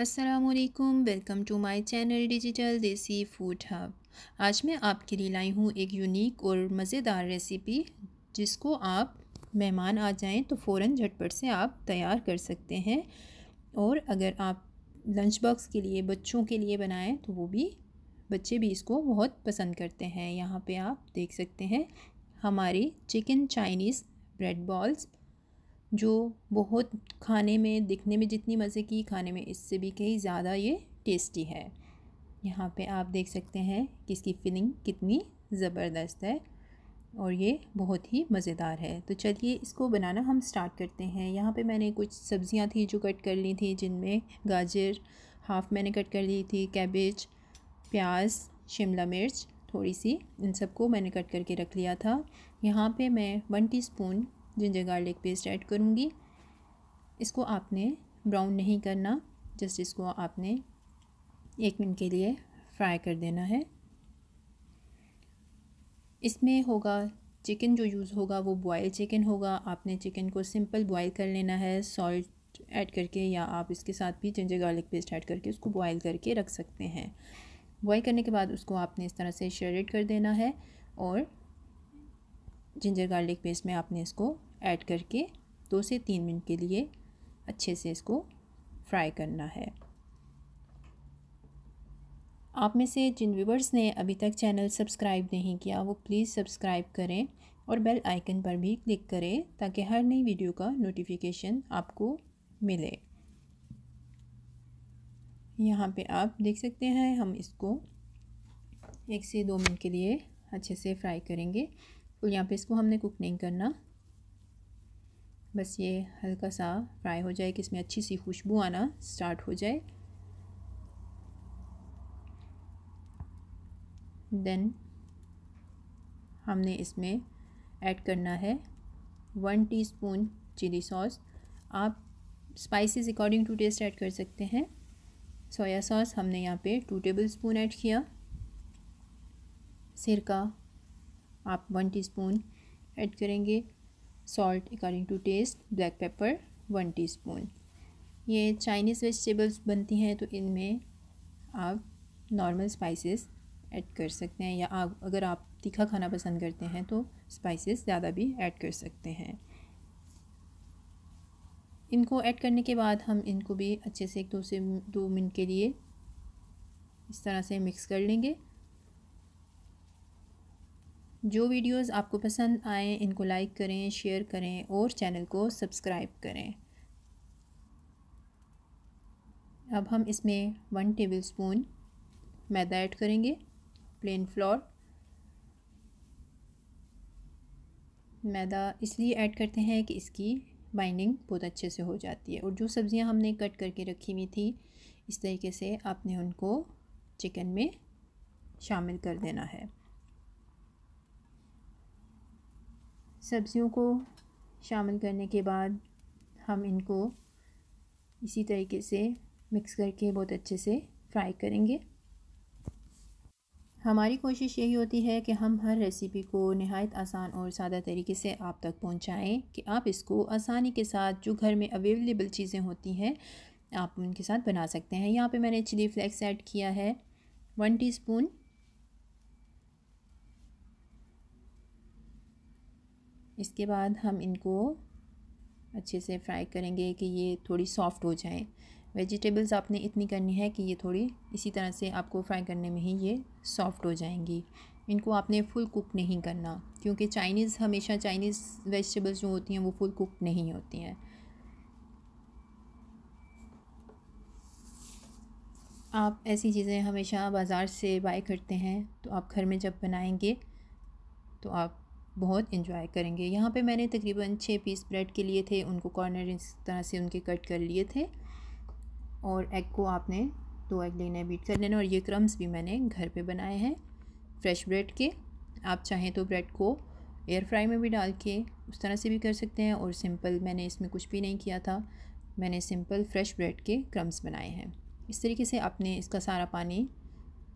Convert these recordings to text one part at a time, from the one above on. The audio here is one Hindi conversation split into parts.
असलकुम welcome to my channel digital desi food hub आज मैं आपके लिए लाई हूँ एक यूनिक और मज़ेदार रेसिपी जिसको आप मेहमान आ जाएं तो फ़ौर झटपट से आप तैयार कर सकते हैं और अगर आप लंच बॉक्स के लिए बच्चों के लिए बनाएं तो वो भी बच्चे भी इसको बहुत पसंद करते हैं यहाँ पे आप देख सकते हैं हमारी चिकन चाइनीज़ ब्रेड बॉल्स जो बहुत खाने में दिखने में जितनी मज़े की खाने में इससे भी कहीं ज़्यादा ये टेस्टी है यहाँ पे आप देख सकते हैं कि इसकी फिलिंग कितनी ज़बरदस्त है और ये बहुत ही मज़ेदार है तो चलिए इसको बनाना हम स्टार्ट करते हैं यहाँ पे मैंने कुछ सब्जियाँ थी जो कट कर ली थी जिनमें गाजर हाफ़ मैंने कट कर ली थी कैबेज प्याज शिमला मिर्च थोड़ी सी इन सबको मैंने कट करके रख लिया था यहाँ पे मैं one teaspoon ginger garlic paste add करूँगी इसको आपने ब्राउन नहीं करना जस्ट इसको आपने एक मिनट के लिए फ्राई कर देना है इसमें होगा चिकन जो यूज़ होगा वो बॉयल चिकन होगा आपने चिकन को सिंपल बॉयल कर लेना है सॉल्ट ऐड करके या आप इसके साथ भी जिंजर गार्लिक पेस्ट ऐड करके उसको बॉयल करके रख सकते हैं बॉयल करने के बाद उसको आपने इस तरह से शेडेड कर देना है और जिंजर गार्लिक पेस्ट में आपने इसको ऐड करके दो से तीन मिनट के लिए अच्छे से इसको फ्राई करना है आप में से जिन व्यूवर्स ने अभी तक चैनल सब्सक्राइब नहीं किया वो प्लीज़ सब्सक्राइब करें और बेल आइकन पर भी क्लिक करें ताकि हर नई वीडियो का नोटिफिकेशन आपको मिले यहाँ पे आप देख सकते हैं हम इसको एक से दो मिनट के लिए अच्छे से फ्राई करेंगे और तो यहाँ पे इसको हमने कुक नहीं करना बस ये हल्का सा फ्राई हो जाए कि इसमें अच्छी सी खुशबू आना स्टार्ट हो जाए देन हमने इसमें ऐड करना है वन टीस्पून चिली सॉस आप spices according to taste add कर सकते हैं सोया सॉस हमने यहाँ पे टू टेबल स्पून ऐड किया सिरका आप वन टीस्पून ऐड करेंगे salt according to taste black pepper one teaspoon ये चाइनीज़ वेजिटेबल्स बनती हैं तो इनमें आप नॉर्मल स्पाइसेस ऐड कर सकते हैं या आप अगर आप तीखा खाना पसंद करते हैं तो स्पाइसेस ज़्यादा भी ऐड कर सकते हैं इनको ऐड करने के बाद हम इनको भी अच्छे से एक दो से दो मिनट के लिए इस तरह से मिक्स कर लेंगे जो वीडियोस आपको पसंद आए इनको लाइक करें शेयर करें और चैनल को सब्सक्राइब करें अब हम इसमें वन टेबल स्पून मैदा ऐड करेंगे प्लेन फ्लोर मैदा इसलिए ऐड करते हैं कि इसकी बाइंडिंग बहुत अच्छे से हो जाती है और जो सब्ज़ियां हमने कट करके रखी हुई थी इस तरीके से आपने उनको चिकन में शामिल कर देना है सब्ज़ियों को शामिल करने के बाद हम इनको इसी तरीके से मिक्स करके बहुत अच्छे से फ्राई करेंगे हमारी कोशिश यही होती है कि हम हर रेसिपी को नहायत आसान और सादा तरीके से आप तक पहुंचाएं कि आप इसको आसानी के साथ जो घर में अवेलेबल चीज़ें होती हैं आप उनके साथ बना सकते हैं यहाँ पे मैंने चिली फ्लेक्स ऐड किया है वन टीस्पून इसके बाद हम इनको अच्छे से फ्राई करेंगे कि ये थोड़ी सॉफ्ट हो जाए वेजिटेबल्स आपने इतनी करनी है कि ये थोड़ी इसी तरह से आपको फ्राई करने में ही ये सॉफ्ट हो जाएंगी इनको आपने फुल कुक नहीं करना क्योंकि चाइनीज़ हमेशा चाइनीज़ वेजिटेबल्स जो होती हैं वो फुल कुक नहीं होती हैं आप ऐसी चीज़ें हमेशा बाज़ार से बाय करते हैं तो आप घर में जब बनाएंगे तो आप बहुत इन्जॉय करेंगे यहाँ पे मैंने तकरीबन छः पीस ब्रेड के लिए थे उनको कॉर्नर इस तरह से उनके कट कर लिए थे और एग को आपने दो एग लेने बीट कर लेना और ये क्रम्स भी मैंने घर पे बनाए हैं फ्रेश ब्रेड के आप चाहें तो ब्रेड को एयर फ्राई में भी डाल के उस तरह से भी कर सकते हैं और सिंपल मैंने इसमें कुछ भी नहीं किया था मैंने सिंपल फ्रेश ब्रेड के क्रम्स बनाए हैं इस तरीके से आपने इसका सारा पानी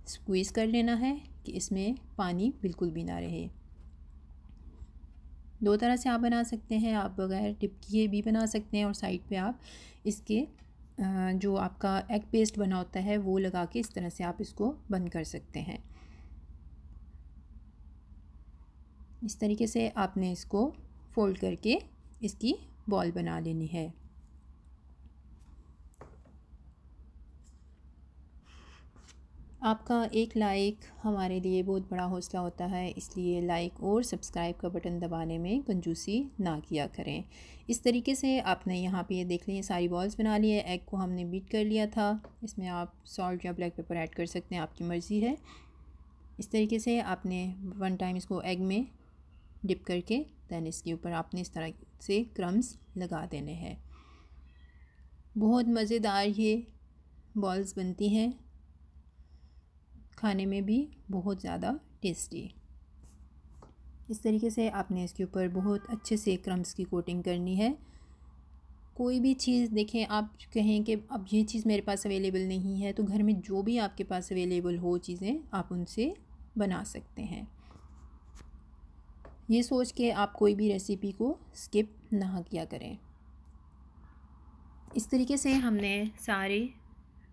स्क्वीज़ कर लेना है कि इसमें पानी बिल्कुल भी ना रहे दो तरह से आप बना सकते हैं आप बगैर टिप किए भी बना सकते हैं और साइड पे आप इसके जो आपका एग पेस्ट बना होता है वो लगा के इस तरह से आप इसको बंद कर सकते हैं इस तरीके से आपने इसको फोल्ड करके इसकी बॉल बना लेनी है आपका एक लाइक हमारे लिए बहुत बड़ा हौसला होता है इसलिए लाइक और सब्सक्राइब का बटन दबाने में कंजूसी ना किया करें इस तरीके से आपने यहाँ पे ये देख लिए सारी बॉल्स बना लिए एग को हमने बीट कर लिया था इसमें आप सॉल्ट या ब्लैक पेपर ऐड कर सकते हैं आपकी मर्ज़ी है इस तरीके से आपने वन टाइम इसको एग में डिप करके दैन इसके ऊपर आपने इस तरह से क्रम्स लगा देने हैं बहुत मज़ेदार ये बॉल्स बनती हैं खाने में भी बहुत ज़्यादा टेस्टी इस तरीके से आपने इसके ऊपर बहुत अच्छे से क्रम्स की कोटिंग करनी है कोई भी चीज़ देखें आप कहें कि अब ये चीज़ मेरे पास अवेलेबल नहीं है तो घर में जो भी आपके पास अवेलेबल हो चीज़ें आप उनसे बना सकते हैं ये सोच के आप कोई भी रेसिपी को स्किप ना किया करें इस तरीके से हमने सारे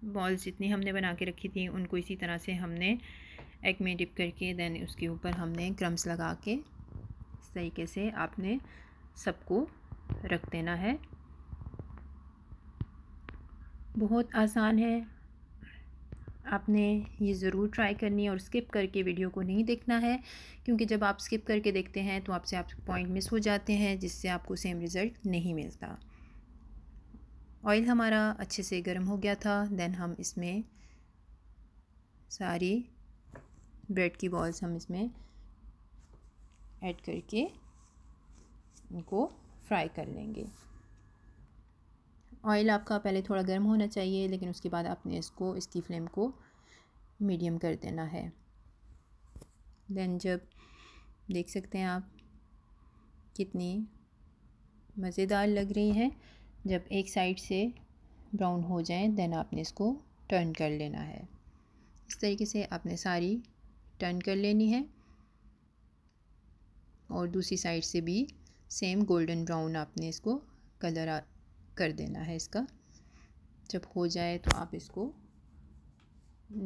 बॉल्स जितनी हमने बना के रखी थी उनको इसी तरह से हमने एग में डिप करके देन उसके ऊपर हमने क्रम्स लगा के इस तरीके से आपने सबको रख देना है बहुत आसान है आपने ये ज़रूर ट्राई करनी है और स्किप करके वीडियो को नहीं देखना है क्योंकि जब आप स्किप करके देखते हैं तो आपसे आप पॉइंट मिस हो जाते हैं जिससे आपको सेम रिज़ल्ट नहीं मिलता ऑयल हमारा अच्छे से गर्म हो गया था देन हम इसमें सारी ब्रेड की बॉल्स हम इसमें ऐड करके इनको फ्राई कर लेंगे ऑयल आपका पहले थोड़ा गर्म होना चाहिए लेकिन उसके बाद आपने इसको इसकी फ्लेम को मीडियम कर देना है देन जब देख सकते हैं आप कितनी मज़ेदार लग रही है जब एक साइड से ब्राउन हो जाए देन आपने इसको टर्न कर लेना है इस तरीके से आपने सारी टर्न कर लेनी है और दूसरी साइड से भी सेम गोल्डन ब्राउन आपने इसको कलर कर देना है इसका जब हो जाए तो आप इसको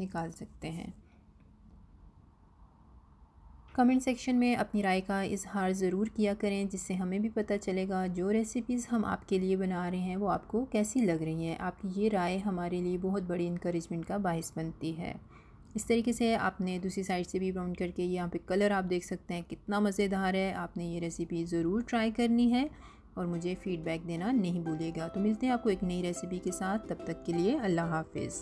निकाल सकते हैं कमेंट सेक्शन में अपनी राय का इजहार ज़रूर किया करें जिससे हमें भी पता चलेगा जो रेसिपीज़ हम आपके लिए बना रहे हैं वो आपको कैसी लग रही हैं आपकी ये राय हमारे लिए बहुत बड़ी इंक्रेजमेंट का बाहिस बनती है इस तरीके से आपने दूसरी साइड से भी ब्राउन करके यहाँ पे कलर आप देख सकते हैं कितना मज़ेदार है आपने ये रेसिपी ज़रूर ट्राई करनी है और मुझे फ़ीडबैक देना नहीं भूलेगा तो मिलते हैं आपको एक नई रेसिपी के साथ तब तक के लिए अल्लाह हाफिज़